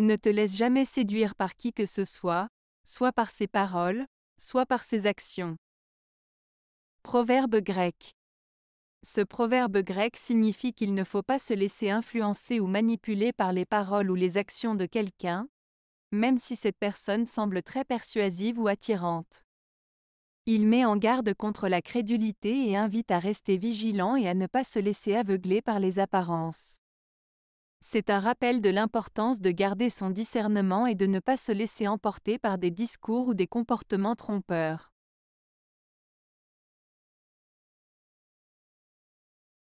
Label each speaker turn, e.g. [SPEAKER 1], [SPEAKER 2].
[SPEAKER 1] Ne te laisse jamais séduire par qui que ce soit, soit par ses paroles, soit par ses actions. Proverbe grec. Ce proverbe grec signifie qu'il ne faut pas se laisser influencer ou manipuler par les paroles ou les actions de quelqu'un, même si cette personne semble très persuasive ou attirante. Il met en garde contre la crédulité et invite à rester vigilant et à ne pas se laisser aveugler par les apparences. C'est un rappel de l'importance de garder son discernement et de ne pas se laisser emporter par des discours ou des comportements
[SPEAKER 2] trompeurs.